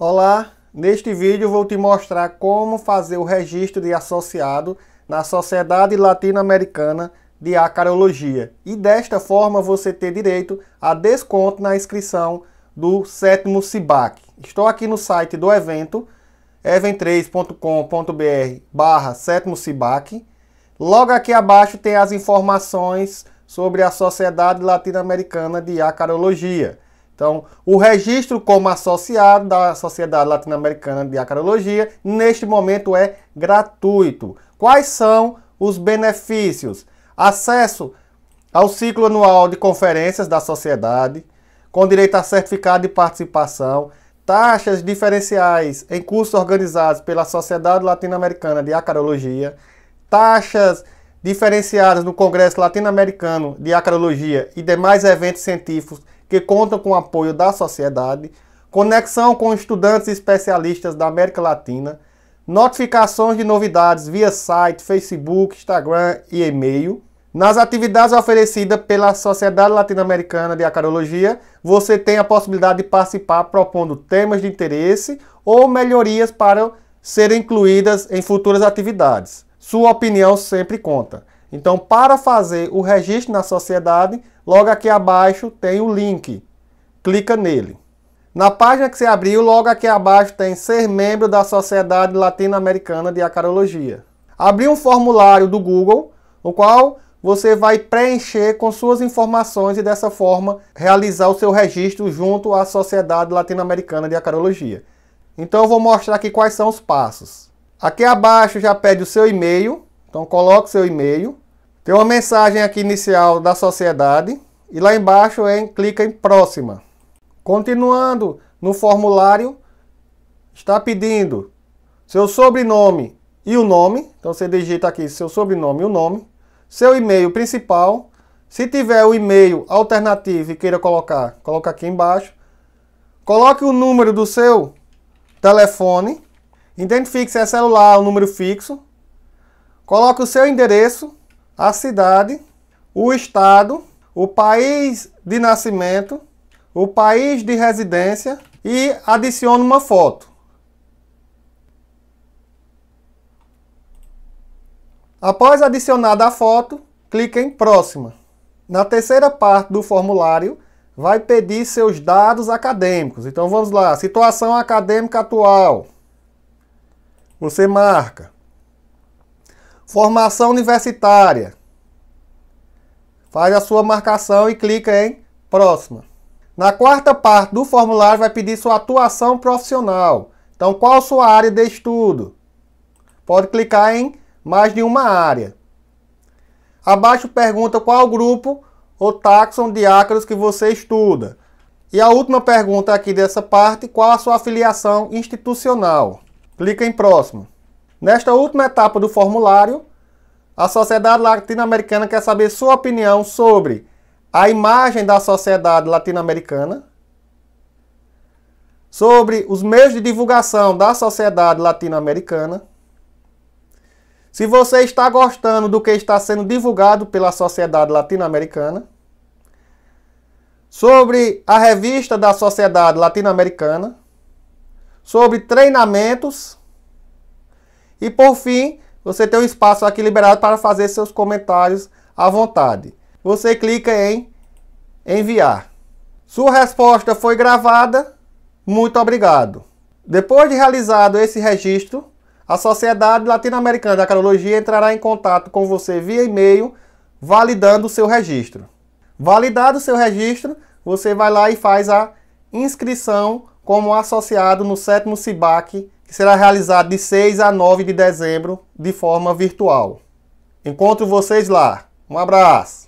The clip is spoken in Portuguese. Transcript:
Olá, neste vídeo vou te mostrar como fazer o registro de associado na Sociedade Latino-Americana de Acarologia e desta forma você ter direito a desconto na inscrição do sétimo SIBAC. Estou aqui no site do evento event3.com.br barra sétimo SIBAC. Logo aqui abaixo tem as informações sobre a Sociedade Latino-Americana de Acarologia. Então, o registro como associado da Sociedade Latino-Americana de Acarologia, neste momento, é gratuito. Quais são os benefícios? Acesso ao ciclo anual de conferências da sociedade, com direito a certificado de participação, taxas diferenciais em cursos organizados pela Sociedade Latino-Americana de Acarologia, taxas diferenciadas no Congresso Latino-Americano de Acarologia e demais eventos científicos que contam com o apoio da sociedade, conexão com estudantes e especialistas da América Latina, notificações de novidades via site, Facebook, Instagram e e-mail. Nas atividades oferecidas pela Sociedade Latino-Americana de Acarologia, você tem a possibilidade de participar propondo temas de interesse ou melhorias para serem incluídas em futuras atividades. Sua opinião sempre conta. Então, para fazer o registro na sociedade, logo aqui abaixo tem o link. Clica nele. Na página que você abriu, logo aqui abaixo tem ser membro da Sociedade Latino-Americana de Acarologia. Abri um formulário do Google, no qual você vai preencher com suas informações e dessa forma realizar o seu registro junto à Sociedade Latino-Americana de Acarologia. Então eu vou mostrar aqui quais são os passos. Aqui abaixo já pede o seu e-mail, então coloque seu e-mail. Tem uma mensagem aqui inicial da sociedade e lá embaixo é, clica em próxima. Continuando no formulário, está pedindo seu sobrenome e o nome. Então você digita aqui seu sobrenome e o nome, seu e-mail principal. Se tiver o e-mail alternativo e queira colocar, coloca aqui embaixo. Coloque o número do seu telefone. Identifique se é celular, ou número fixo Coloque o seu endereço, a cidade, o estado, o país de nascimento, o país de residência e adicione uma foto. Após adicionada a foto, clique em Próxima. Na terceira parte do formulário, vai pedir seus dados acadêmicos. Então vamos lá, situação acadêmica atual. Você marca Formação universitária. Faz a sua marcação e clica em próxima. Na quarta parte do formulário vai pedir sua atuação profissional. Então, qual sua área de estudo? Pode clicar em mais de uma área. Abaixo pergunta qual grupo ou taxon de ácaros que você estuda. E a última pergunta aqui dessa parte, qual a sua afiliação institucional? Clica em próximo. Nesta última etapa do formulário, a Sociedade Latino-Americana quer saber sua opinião sobre a imagem da sociedade latino-americana, sobre os meios de divulgação da sociedade latino-americana. Se você está gostando do que está sendo divulgado pela sociedade latino-americana, sobre a revista da sociedade latino-americana, sobre treinamentos e por fim, você tem um espaço aqui liberado para fazer seus comentários à vontade. Você clica em enviar. Sua resposta foi gravada. Muito obrigado. Depois de realizado esse registro, a Sociedade Latino-Americana de Acarologia entrará em contato com você via e-mail, validando o seu registro. Validado o seu registro, você vai lá e faz a inscrição como associado no sétimo CIBAC que será realizado de 6 a 9 de dezembro de forma virtual. Encontro vocês lá. Um abraço!